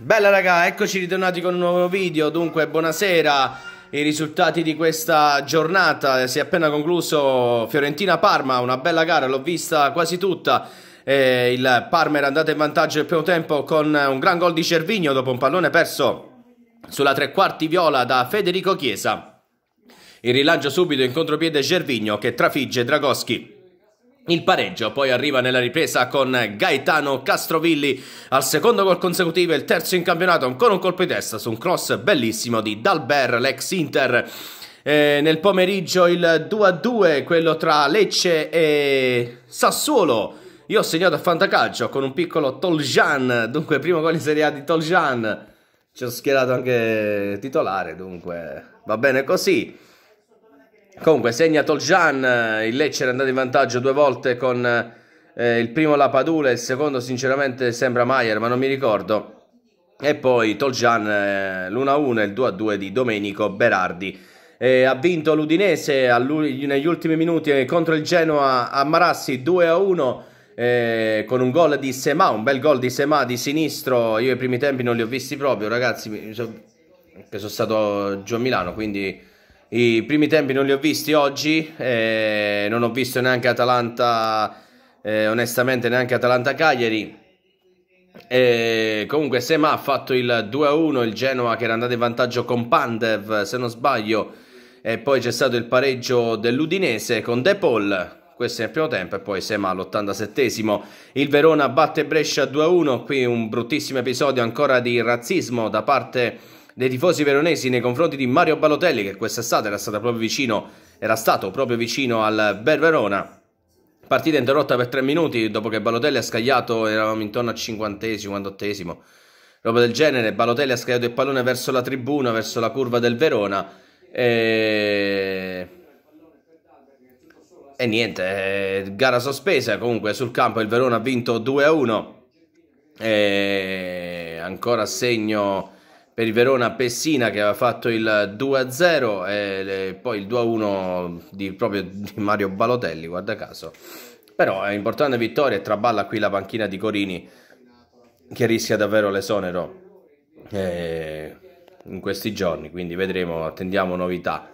Bella raga, eccoci ritornati con un nuovo video, dunque buonasera, i risultati di questa giornata, si è appena concluso Fiorentina-Parma, una bella gara, l'ho vista quasi tutta, eh, il Parma era andato in vantaggio nel primo tempo con un gran gol di Cervigno dopo un pallone perso sulla tre quarti viola da Federico Chiesa, il rilancio subito in contropiede Cervigno che trafigge Dragoschi il pareggio poi arriva nella ripresa con Gaetano Castrovilli al secondo gol consecutivo e il terzo in campionato ancora un colpo di testa su un cross bellissimo di Dalbert, l'ex Inter. Eh, nel pomeriggio il 2-2, quello tra Lecce e Sassuolo. Io ho segnato a fantacalcio con un piccolo Toljan, dunque primo gol in Serie A di Toljan. Ci ho schierato anche titolare, dunque va bene così. Comunque segna Toljan, eh, il Lecce è andato in vantaggio due volte con eh, il primo la Padula, il secondo sinceramente sembra Maier, ma non mi ricordo. E poi Toljan eh, l'1-1 e il 2-2 di Domenico Berardi. Eh, ha vinto l'Udinese negli ultimi minuti contro il Genoa a Marassi 2-1. Eh, con un gol di Semà, un bel gol di Semà di sinistro. Io i primi tempi non li ho visti proprio, ragazzi. Mi so, che sono stato giù a Milano, quindi i primi tempi non li ho visti oggi, eh, non ho visto neanche Atalanta, eh, onestamente neanche Atalanta Cagliari. E eh, comunque Sema ha fatto il 2-1, il Genoa che era andato in vantaggio con Pandev, se non sbaglio, e poi c'è stato il pareggio dell'Udinese con De Paul. Questo è il primo tempo e poi Sema all'87esimo. Il Verona batte Brescia 2-1, qui un bruttissimo episodio ancora di razzismo da parte dei tifosi veronesi nei confronti di Mario Balotelli che quest'estate era, stato proprio vicino, era stato proprio vicino al Bel Verona. Partita interrotta per tre minuti dopo che Balotelli ha scagliato, eravamo intorno al cinquantesimo, 58 roba del genere. Balotelli ha scagliato il pallone verso la tribuna, verso la curva del Verona. E, e niente, eh, gara sospesa. Comunque sul campo il Verona ha vinto 2-1. E ancora segno per il Verona Pessina che aveva fatto il 2-0 e poi il 2-1 di, proprio di Mario Balotelli, guarda caso. Però è importante vittoria e traballa qui la panchina di Corini che rischia davvero l'esonero eh, in questi giorni, quindi vedremo, attendiamo novità.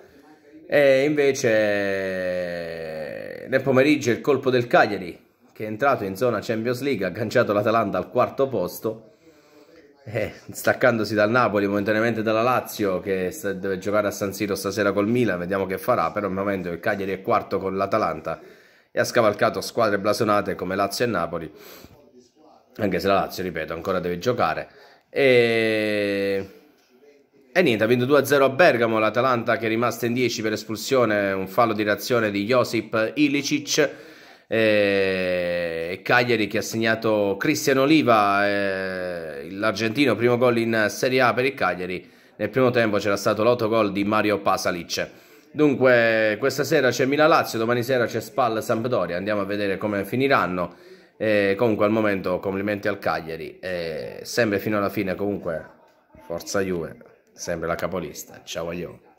E invece nel pomeriggio il colpo del Cagliari che è entrato in zona Champions League, ha agganciato l'Atalanta al quarto posto eh, staccandosi dal Napoli, momentaneamente dalla Lazio, che sta, deve giocare a San Siro stasera col Milan, vediamo che farà, però al momento il Cagliari è quarto con l'Atalanta e ha scavalcato squadre blasonate come Lazio e Napoli, anche se la Lazio, ripeto, ancora deve giocare. E, e niente, ha vinto 2-0 a Bergamo, l'Atalanta che è rimasta in 10 per espulsione, un fallo di reazione di Josip Ilicic eh, e Cagliari che ha segnato Cristian Oliva, eh, l'argentino, primo gol in Serie A per il Cagliari, nel primo tempo c'era stato l'autogol di Mario Pasalic. Dunque questa sera c'è Milan-Lazio, domani sera c'è Spal-Sampdoria, andiamo a vedere come finiranno. Eh, comunque al momento complimenti al Cagliari, eh, sempre fino alla fine comunque forza Juve, sempre la capolista, ciao aglio.